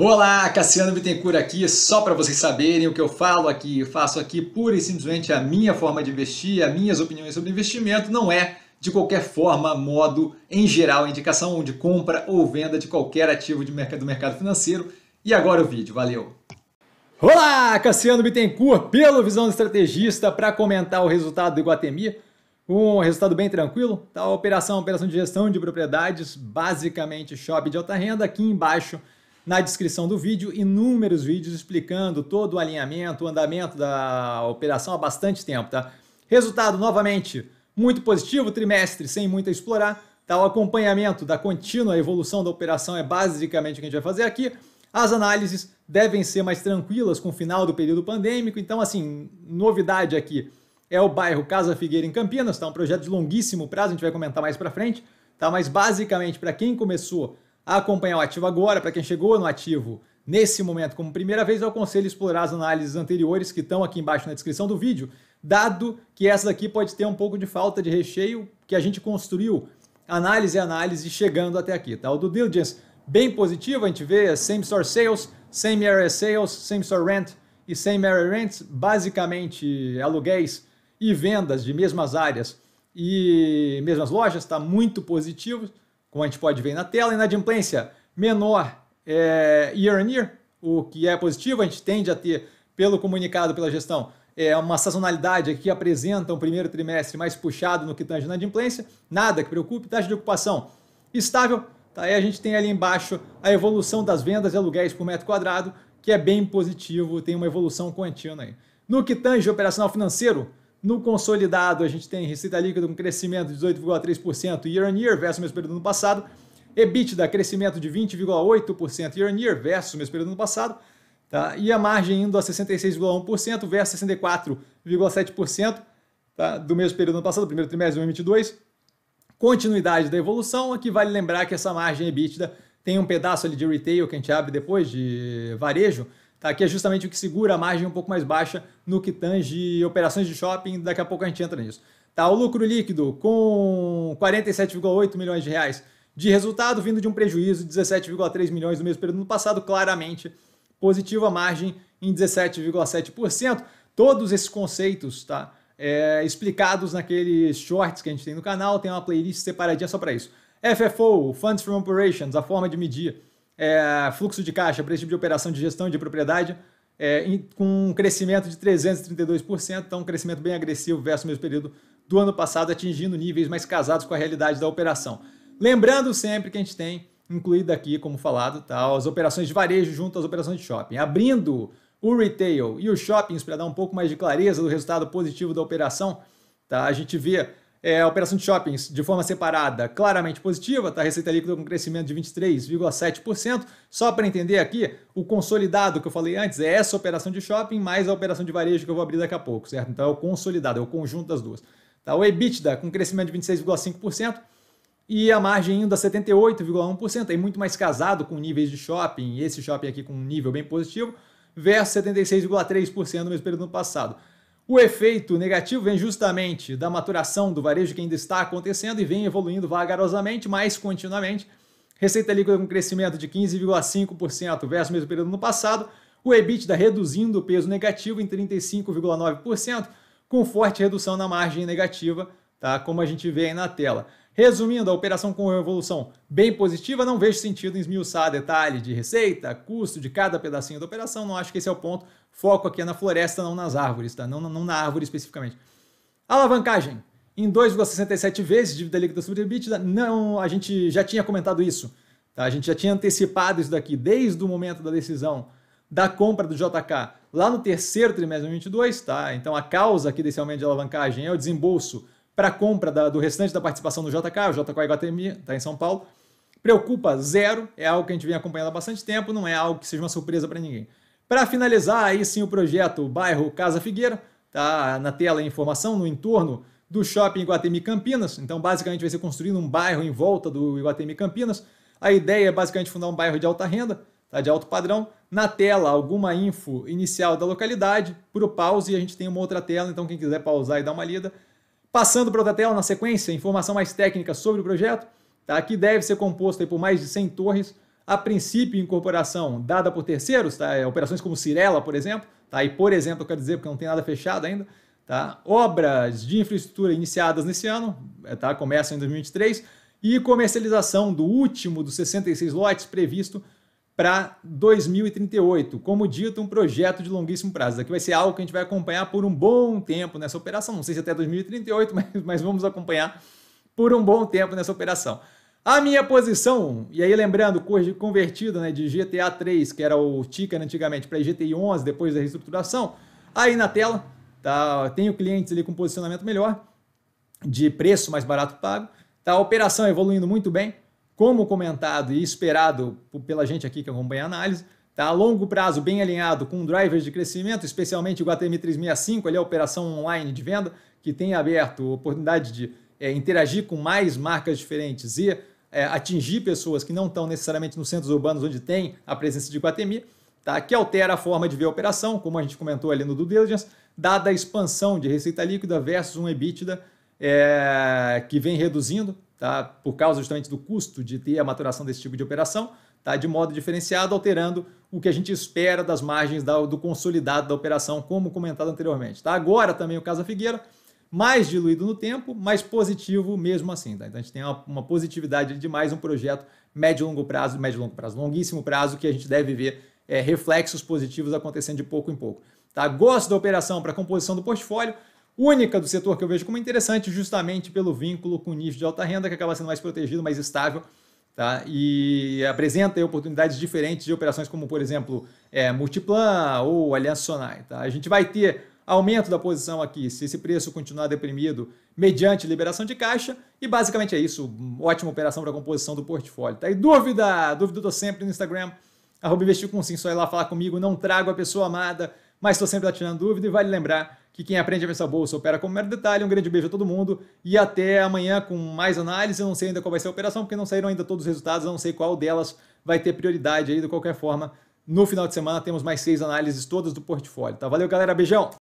Olá, Cassiano Bittencourt aqui, só para vocês saberem o que eu falo aqui, eu faço aqui pura e simplesmente a minha forma de investir, as minhas opiniões sobre investimento, não é de qualquer forma, modo, em geral, indicação de compra ou venda de qualquer ativo de mercado, do mercado financeiro. E agora o vídeo, valeu! Olá, Cassiano Bittencourt, pelo Visão Estrategista, para comentar o resultado do Iguatemi, um resultado bem tranquilo, tá? Operação, operação de gestão de propriedades, basicamente shopping de alta renda, aqui embaixo, na descrição do vídeo, inúmeros vídeos explicando todo o alinhamento, o andamento da operação há bastante tempo, tá? Resultado, novamente, muito positivo, trimestre sem muito a explorar, tá? O acompanhamento da contínua evolução da operação é basicamente o que a gente vai fazer aqui. As análises devem ser mais tranquilas com o final do período pandêmico, então, assim, novidade aqui é o bairro Casa Figueira em Campinas, tá? Um projeto de longuíssimo prazo, a gente vai comentar mais para frente, tá? Mas basicamente para quem começou acompanhar o ativo agora, para quem chegou no ativo nesse momento como primeira vez, eu aconselho explorar as análises anteriores que estão aqui embaixo na descrição do vídeo, dado que essa daqui pode ter um pouco de falta de recheio que a gente construiu análise e análise chegando até aqui, tá? O do diligence bem positivo, a gente vê same store sales, same area sales, same store rent e same area rents, basicamente aluguéis e vendas de mesmas áreas e mesmas lojas, está muito positivo como a gente pode ver na tela, inadimplência menor é, year on year, o que é positivo, a gente tende a ter, pelo comunicado pela gestão, é uma sazonalidade que apresenta um primeiro trimestre mais puxado no que tange inadimplência, nada que preocupe, taxa de ocupação estável, tá? aí a gente tem ali embaixo a evolução das vendas e aluguéis por metro quadrado, que é bem positivo, tem uma evolução contínua aí. No que tange operacional financeiro, no consolidado, a gente tem receita líquida com crescimento de 18,3% year on year versus o mesmo período do ano passado. EBITDA, crescimento de 20,8% year on year versus o mesmo período do ano passado. Tá? E a margem indo a 66,1% versus 64,7% tá? do mesmo período do ano passado, primeiro trimestre de 2022. Continuidade da evolução, aqui vale lembrar que essa margem EBITDA tem um pedaço ali de retail que a gente abre depois, de varejo, Tá? Que é justamente o que segura a margem um pouco mais baixa no que tange operações de shopping, daqui a pouco a gente entra nisso. Tá? O lucro líquido com 47,8 milhões de reais de resultado, vindo de um prejuízo de 17,3 milhões no mesmo período no passado, claramente positiva margem em 17,7%. Todos esses conceitos, tá? É, explicados naqueles shorts que a gente tem no canal, tem uma playlist separadinha só para isso. FFO, Funds from Operations, a forma de medir é, fluxo de caixa para esse tipo de operação de gestão de propriedade, é, em, com um crescimento de 332%, então um crescimento bem agressivo versus o mesmo período do ano passado, atingindo níveis mais casados com a realidade da operação. Lembrando sempre que a gente tem incluído aqui, como falado, tá, as operações de varejo junto às operações de shopping. Abrindo o retail e os shoppings para dar um pouco mais de clareza do resultado positivo da operação, tá, a gente vê é, operação de shoppings de forma separada, claramente positiva, tá? Receita líquida com crescimento de 23,7%. Só para entender aqui, o consolidado que eu falei antes é essa operação de shopping mais a operação de varejo que eu vou abrir daqui a pouco, certo? Então é o consolidado, é o conjunto das duas. Tá? O EBITDA com crescimento de 26,5% e a margem indo 78,1%, é muito mais casado com níveis de shopping, esse shopping aqui com um nível bem positivo, versus 76,3% no mesmo período do ano passado. O efeito negativo vem justamente da maturação do varejo que ainda está acontecendo e vem evoluindo vagarosamente, mas continuamente. Receita líquida com crescimento de 15,5% versus o mesmo período no passado. O EBITDA reduzindo o peso negativo em 35,9%, com forte redução na margem negativa tá? como a gente vê aí na tela. Resumindo, a operação com evolução bem positiva, não vejo sentido em esmiuçar detalhe de receita, custo de cada pedacinho da operação, não acho que esse é o ponto. Foco aqui é na floresta, não nas árvores, tá? não, não na árvore especificamente. Alavancagem, em 2,67 vezes dívida líquida sobre EBITDA. Não, a gente já tinha comentado isso. Tá? A gente já tinha antecipado isso daqui desde o momento da decisão da compra do JK lá no terceiro trimestre de 2022. Tá? Então a causa aqui desse aumento de alavancagem é o desembolso para a compra da, do restante da participação do JK, o JK Iguatemi está em São Paulo. Preocupa zero, é algo que a gente vem acompanhando há bastante tempo, não é algo que seja uma surpresa para ninguém. Para finalizar, aí sim o projeto bairro Casa Figueira, tá na tela a informação no entorno do shopping Iguatemi Campinas. Então, basicamente, vai ser construído um bairro em volta do Iguatemi Campinas. A ideia é basicamente fundar um bairro de alta renda, tá, de alto padrão. Na tela, alguma info inicial da localidade, para o pause, e a gente tem uma outra tela. Então, quem quiser pausar e dar uma lida, Passando para outra tela na sequência, informação mais técnica sobre o projeto, tá? que deve ser composto por mais de 100 torres, a princípio incorporação dada por terceiros, tá? É, operações como Cirela, por exemplo, tá? e por exemplo eu quero dizer porque não tem nada fechado ainda, tá? obras de infraestrutura iniciadas nesse ano, é, tá? começam em 2023, e comercialização do último dos 66 lotes previsto para 2038. Como dito, um projeto de longuíssimo prazo. Daqui vai ser algo que a gente vai acompanhar por um bom tempo nessa operação. Não sei se até 2038, mas, mas vamos acompanhar por um bom tempo nessa operação. A minha posição, e aí lembrando, convertida né, de GTA 3, que era o ticker antigamente, para GTI 11 depois da reestruturação, aí na tela, tá, tenho clientes ali com posicionamento melhor, de preço mais barato pago, tá, a operação evoluindo muito bem, como comentado e esperado pela gente aqui que acompanha a análise, tá? a longo prazo bem alinhado com drivers de crescimento, especialmente o Guatemi 365, ali a operação online de venda, que tem aberto oportunidade de é, interagir com mais marcas diferentes e é, atingir pessoas que não estão necessariamente nos centros urbanos onde tem a presença de Guatemi, tá? que altera a forma de ver a operação, como a gente comentou ali no due diligence, dada a expansão de receita líquida versus um EBITDA é, que vem reduzindo, tá? por causa justamente do custo de ter a maturação desse tipo de operação, tá? de modo diferenciado, alterando o que a gente espera das margens da, do consolidado da operação, como comentado anteriormente. Tá? Agora também o Casa Figueira, mais diluído no tempo, mas positivo mesmo assim. Tá? Então a gente tem uma, uma positividade de mais um projeto médio e longo prazo, médio longo prazo, longuíssimo prazo, que a gente deve ver é, reflexos positivos acontecendo de pouco em pouco. Tá? Gosto da operação para composição do portfólio, única do setor que eu vejo como interessante, justamente pelo vínculo com o nicho de alta renda, que acaba sendo mais protegido, mais estável. Tá? E apresenta oportunidades diferentes de operações como, por exemplo, é, Multiplan ou Aliança Sonai. Tá? A gente vai ter aumento da posição aqui, se esse preço continuar deprimido, mediante liberação de caixa. E basicamente é isso. Ótima operação para a composição do portfólio. Tá? E dúvida? Dúvida eu estou sempre no Instagram, arroba investir com sim, só ir lá falar comigo. Não trago a pessoa amada, mas estou sempre lá tirando dúvida. E vale lembrar que quem aprende a pensar bolsa opera como mero detalhe. Um grande beijo a todo mundo e até amanhã com mais análise. Eu não sei ainda qual vai ser a operação, porque não saíram ainda todos os resultados, eu não sei qual delas vai ter prioridade aí, de qualquer forma. No final de semana temos mais seis análises todas do portfólio, tá? Valeu, galera. Beijão!